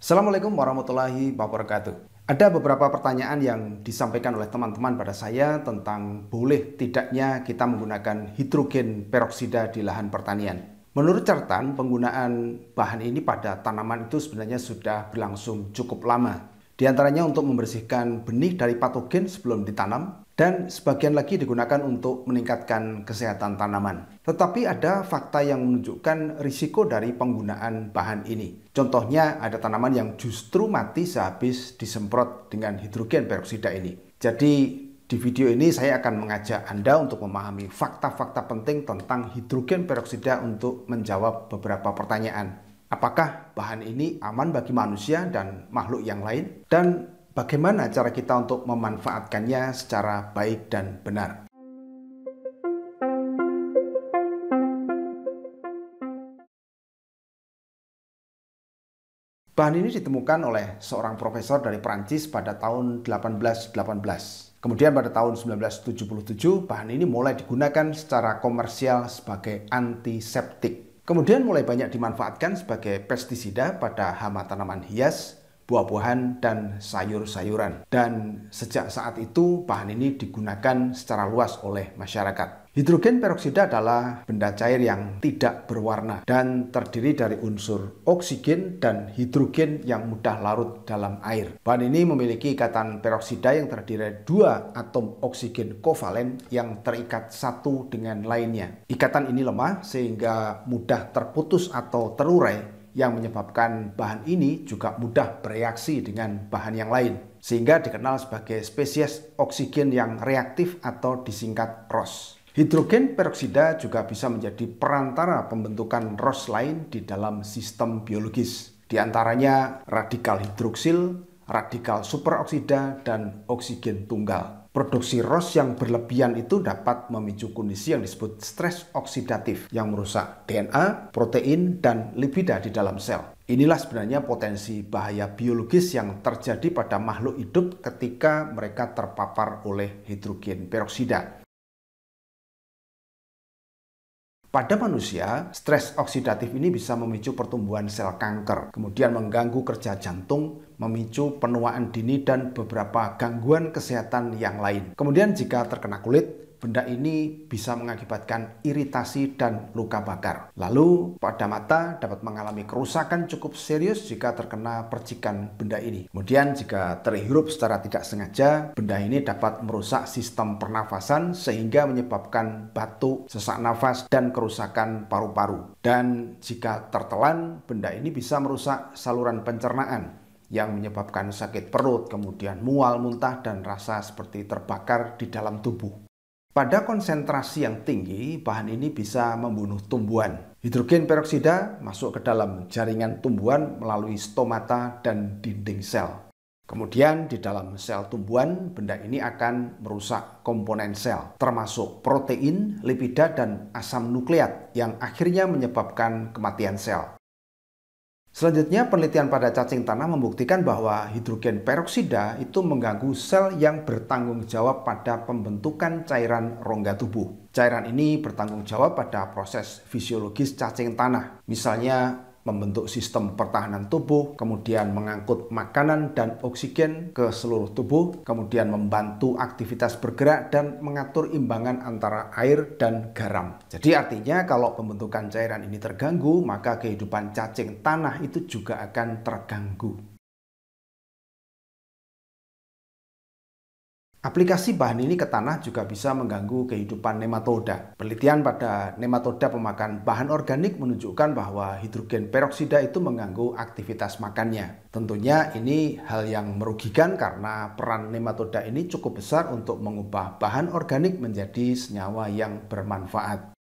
Assalamualaikum warahmatullahi wabarakatuh. Ada beberapa pertanyaan yang disampaikan oleh teman-teman pada saya tentang boleh tidaknya kita menggunakan hidrogen peroksida di lahan pertanian. Menurut catatan, penggunaan bahan ini pada tanaman itu sebenarnya sudah berlangsung cukup lama. Di antaranya untuk membersihkan benih dari patogen sebelum ditanam, dan sebagian lagi digunakan untuk meningkatkan kesehatan tanaman. Tetapi ada fakta yang menunjukkan risiko dari penggunaan bahan ini. Contohnya ada tanaman yang justru mati sehabis disemprot dengan hidrogen peroksida ini. Jadi di video ini saya akan mengajak Anda untuk memahami fakta-fakta penting tentang hidrogen peroksida untuk menjawab beberapa pertanyaan. Apakah bahan ini aman bagi manusia dan makhluk yang lain? Dan bagaimana cara kita untuk memanfaatkannya secara baik dan benar. Bahan ini ditemukan oleh seorang profesor dari Prancis pada tahun 1818. Kemudian pada tahun 1977, bahan ini mulai digunakan secara komersial sebagai antiseptik. Kemudian mulai banyak dimanfaatkan sebagai pestisida pada hama tanaman hias, buah-buahan, dan sayur-sayuran. Dan sejak saat itu, bahan ini digunakan secara luas oleh masyarakat. Hidrogen peroksida adalah benda cair yang tidak berwarna dan terdiri dari unsur oksigen dan hidrogen yang mudah larut dalam air. Bahan ini memiliki ikatan peroksida yang terdiri dari dua atom oksigen kovalen yang terikat satu dengan lainnya. Ikatan ini lemah sehingga mudah terputus atau terurai yang menyebabkan bahan ini juga mudah bereaksi dengan bahan yang lain, sehingga dikenal sebagai spesies oksigen yang reaktif atau disingkat ROS. Hidrogen peroksida juga bisa menjadi perantara pembentukan ROS lain di dalam sistem biologis, di antaranya radikal hidroksil, radikal superoksida, dan oksigen tunggal produksi ROS yang berlebihan itu dapat memicu kondisi yang disebut stres oksidatif yang merusak DNA, protein, dan lipida di dalam sel. Inilah sebenarnya potensi bahaya biologis yang terjadi pada makhluk hidup ketika mereka terpapar oleh hidrogen peroksida. Pada manusia, stres oksidatif ini bisa memicu pertumbuhan sel kanker, kemudian mengganggu kerja jantung, memicu penuaan dini dan beberapa gangguan kesehatan yang lain. Kemudian jika terkena kulit, benda ini bisa mengakibatkan iritasi dan luka bakar. Lalu, pada mata dapat mengalami kerusakan cukup serius jika terkena percikan benda ini. Kemudian, jika terhirup secara tidak sengaja, benda ini dapat merusak sistem pernafasan sehingga menyebabkan batuk, sesak nafas, dan kerusakan paru-paru. Dan jika tertelan, benda ini bisa merusak saluran pencernaan yang menyebabkan sakit perut, kemudian mual, muntah, dan rasa seperti terbakar di dalam tubuh. Pada konsentrasi yang tinggi, bahan ini bisa membunuh tumbuhan. Hidrogen peroksida masuk ke dalam jaringan tumbuhan melalui stomata dan dinding sel. Kemudian di dalam sel tumbuhan, benda ini akan merusak komponen sel, termasuk protein, lipida, dan asam nukleat yang akhirnya menyebabkan kematian sel. Selanjutnya, penelitian pada cacing tanah membuktikan bahwa hidrogen peroksida itu mengganggu sel yang bertanggung jawab pada pembentukan cairan rongga tubuh. Cairan ini bertanggung jawab pada proses fisiologis cacing tanah, misalnya membentuk sistem pertahanan tubuh, kemudian mengangkut makanan dan oksigen ke seluruh tubuh, kemudian membantu aktivitas bergerak dan mengatur imbangan antara air dan garam. Jadi artinya kalau pembentukan cairan ini terganggu, maka kehidupan cacing tanah itu juga akan terganggu. Aplikasi bahan ini ke tanah juga bisa mengganggu kehidupan nematoda. Penelitian pada nematoda pemakan bahan organik menunjukkan bahwa hidrogen peroksida itu mengganggu aktivitas makannya. Tentunya ini hal yang merugikan karena peran nematoda ini cukup besar untuk mengubah bahan organik menjadi senyawa yang bermanfaat.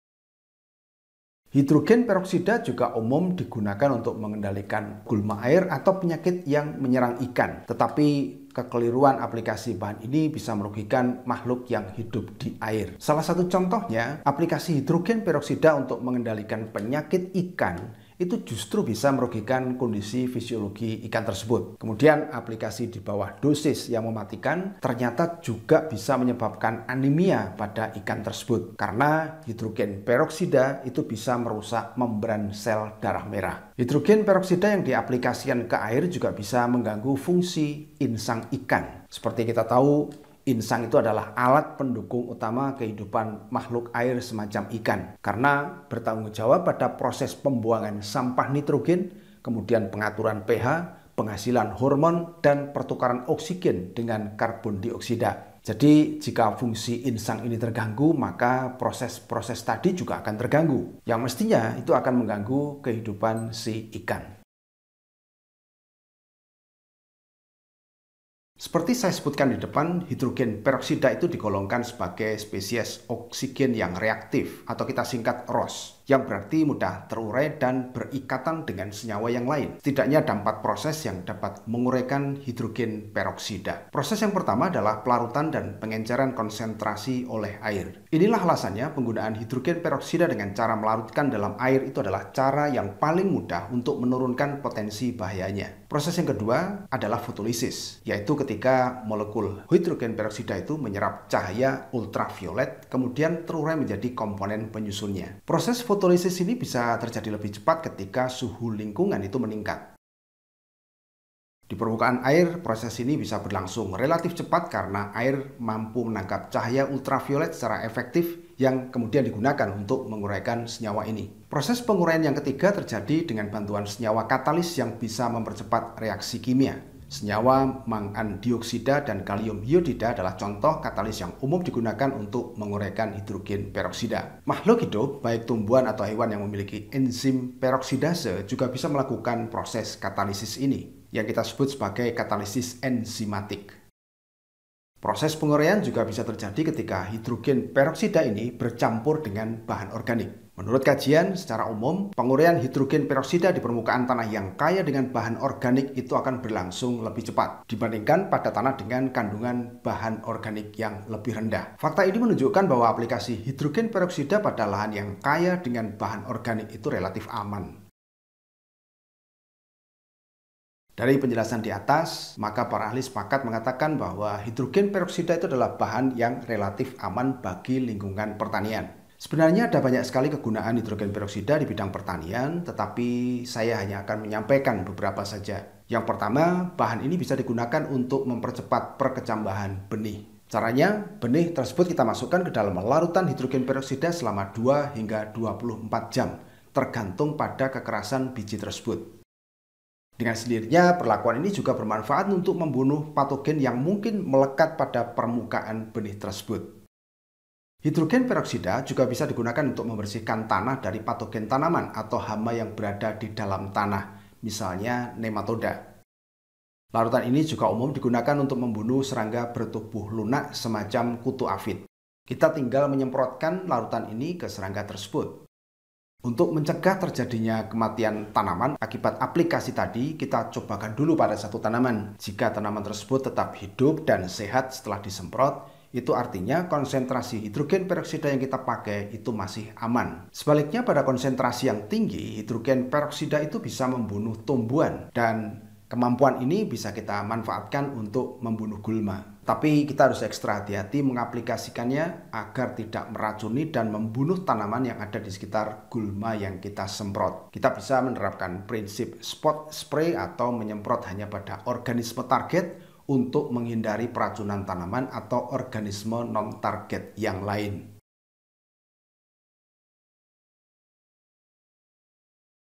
Hidrogen peroksida juga umum digunakan untuk mengendalikan gulma air atau penyakit yang menyerang ikan. Tetapi kekeliruan aplikasi bahan ini bisa merugikan makhluk yang hidup di air. Salah satu contohnya, aplikasi hidrogen peroksida untuk mengendalikan penyakit ikan itu justru bisa merugikan kondisi fisiologi ikan tersebut. Kemudian aplikasi di bawah dosis yang mematikan ternyata juga bisa menyebabkan anemia pada ikan tersebut karena hidrogen peroksida itu bisa merusak membran sel darah merah. Hidrogen peroksida yang diaplikasikan ke air juga bisa mengganggu fungsi insang ikan. Seperti kita tahu, insang itu adalah alat pendukung utama kehidupan makhluk air semacam ikan karena bertanggung jawab pada proses pembuangan sampah nitrogen, kemudian pengaturan pH, penghasilan hormon dan pertukaran oksigen dengan karbon dioksida. Jadi jika fungsi insang ini terganggu, maka proses-proses tadi juga akan terganggu. Yang mestinya itu akan mengganggu kehidupan si ikan. Seperti saya sebutkan di depan, hidrogen peroksida itu digolongkan sebagai spesies oksigen yang reaktif atau kita singkat ROS yang berarti mudah terurai dan berikatan dengan senyawa yang lain. Setidaknya empat proses yang dapat menguraikan hidrogen peroksida. Proses yang pertama adalah pelarutan dan pengenceran konsentrasi oleh air. Inilah alasannya penggunaan hidrogen peroksida dengan cara melarutkan dalam air itu adalah cara yang paling mudah untuk menurunkan potensi bahayanya. Proses yang kedua adalah fotolisis, yaitu ketika molekul hidrogen peroksida itu menyerap cahaya ultraviolet kemudian terurai menjadi komponen penyusunnya. Proses fotolisis fotolisis ini bisa terjadi lebih cepat ketika suhu lingkungan itu meningkat. Di permukaan air, proses ini bisa berlangsung relatif cepat karena air mampu menangkap cahaya ultraviolet secara efektif yang kemudian digunakan untuk menguraikan senyawa ini. Proses penguraian yang ketiga terjadi dengan bantuan senyawa katalis yang bisa mempercepat reaksi kimia. Senyawa mangan dioksida dan kalium iodida adalah contoh katalis yang umum digunakan untuk menguraikan hidrogen peroksida. Makhluk hidup, baik tumbuhan atau hewan yang memiliki enzim peroksidase juga bisa melakukan proses katalisis ini, yang kita sebut sebagai katalisis enzimatik. Proses penguraian juga bisa terjadi ketika hidrogen peroksida ini bercampur dengan bahan organik. Menurut kajian, secara umum, penguraian hidrogen peroksida di permukaan tanah yang kaya dengan bahan organik itu akan berlangsung lebih cepat dibandingkan pada tanah dengan kandungan bahan organik yang lebih rendah. Fakta ini menunjukkan bahwa aplikasi hidrogen peroksida pada lahan yang kaya dengan bahan organik itu relatif aman. Dari penjelasan di atas, maka para ahli sepakat mengatakan bahwa hidrogen peroksida itu adalah bahan yang relatif aman bagi lingkungan pertanian. Sebenarnya ada banyak sekali kegunaan hidrogen peroksida di bidang pertanian, tetapi saya hanya akan menyampaikan beberapa saja. Yang pertama, bahan ini bisa digunakan untuk mempercepat perkecambahan benih. Caranya, benih tersebut kita masukkan ke dalam larutan hidrogen peroksida selama 2 hingga 24 jam, tergantung pada kekerasan biji tersebut. Dengan sendirinya, perlakuan ini juga bermanfaat untuk membunuh patogen yang mungkin melekat pada permukaan benih tersebut. Hidrogen peroksida juga bisa digunakan untuk membersihkan tanah dari patogen tanaman atau hama yang berada di dalam tanah, misalnya nematoda. Larutan ini juga umum digunakan untuk membunuh serangga bertubuh lunak semacam kutu afid. Kita tinggal menyemprotkan larutan ini ke serangga tersebut. Untuk mencegah terjadinya kematian tanaman akibat aplikasi tadi, kita cobakan dulu pada satu tanaman. Jika tanaman tersebut tetap hidup dan sehat setelah disemprot, itu artinya konsentrasi hidrogen peroksida yang kita pakai itu masih aman. Sebaliknya pada konsentrasi yang tinggi, hidrogen peroksida itu bisa membunuh tumbuhan dan kemampuan ini bisa kita manfaatkan untuk membunuh gulma. Tapi kita harus ekstra hati-hati mengaplikasikannya agar tidak meracuni dan membunuh tanaman yang ada di sekitar gulma yang kita semprot. Kita bisa menerapkan prinsip spot spray atau menyemprot hanya pada organisme target untuk menghindari peracunan tanaman atau organisme non-target yang lain.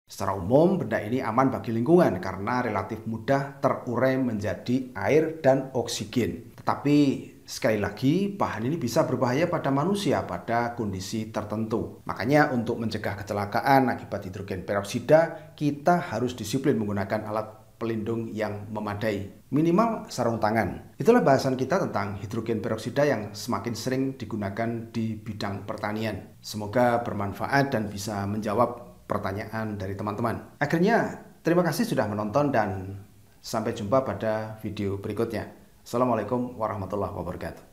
Secara umum, benda ini aman bagi lingkungan karena relatif mudah terurai menjadi air dan oksigen. Tetapi Sekali lagi, bahan ini bisa berbahaya pada manusia pada kondisi tertentu. Makanya untuk mencegah kecelakaan akibat hidrogen peroksida, kita harus disiplin menggunakan alat pelindung yang memadai. Minimal sarung tangan. Itulah bahasan kita tentang hidrogen peroksida yang semakin sering digunakan di bidang pertanian. Semoga bermanfaat dan bisa menjawab pertanyaan dari teman-teman. Akhirnya, terima kasih sudah menonton dan sampai jumpa pada video berikutnya. Assalamualaikum warahmatullahi wabarakatuh.